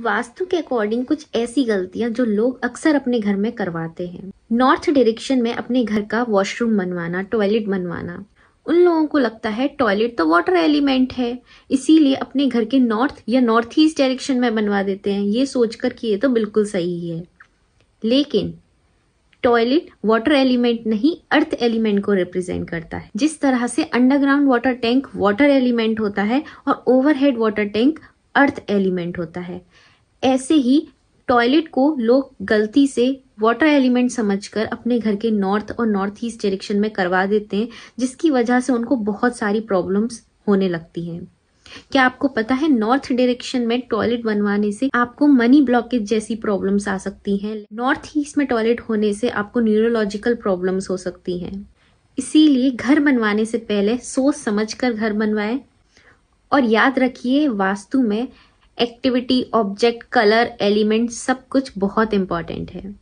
वास्तु के अकॉर्डिंग कुछ ऐसी गलतियां जो लोग अक्सर अपने घर में करवाते हैं नॉर्थ डायरेक्शन में अपने घर का वॉशरूम बनवाना टॉयलेट बनवाना उन लोगों को लगता है टॉयलेट तो वाटर एलिमेंट है इसीलिए अपने घर के नॉर्थ या नॉर्थ ईस्ट डायरेक्शन में बनवा देते हैं ये सोचकर कि ये तो बिल्कुल सही है लेकिन टॉयलेट वाटर एलिमेंट नहीं अर्थ एलिमेंट को रिप्रेजेंट करता है जिस तरह से underground water tank water element होता है और overhead water tank earth element होता है ऐसे ही टॉयलेट को लोग गलती से वाटर एलिमेंट समझकर अपने घर के नॉर्थ और नॉर्थ ईस्ट डायरेक्शन में करवा देते हैं जिसकी वजह से उनको बहुत सारी प्रॉब्लम्स होने लगती हैं क्या आपको पता है नॉर्थ डायरेक्शन में टॉयलेट बनवाने से आपको मनी ब्लॉकेज जैसी प्रॉब्लम्स आ सकती हैं नॉर्थ ईस्ट में टॉयलेट होने से आपको न्यूरोलॉजिकल प्रॉब्लम्स हो सकती हैं इसीलिए घर बनवाने से पहले सोच कर घर बनवाएं और याद रखिए वास्तु में एक्टिविटी ऑब्जेक्ट कलर एलिमेंट सब कुछ बहुत इंपॉर्टेंट है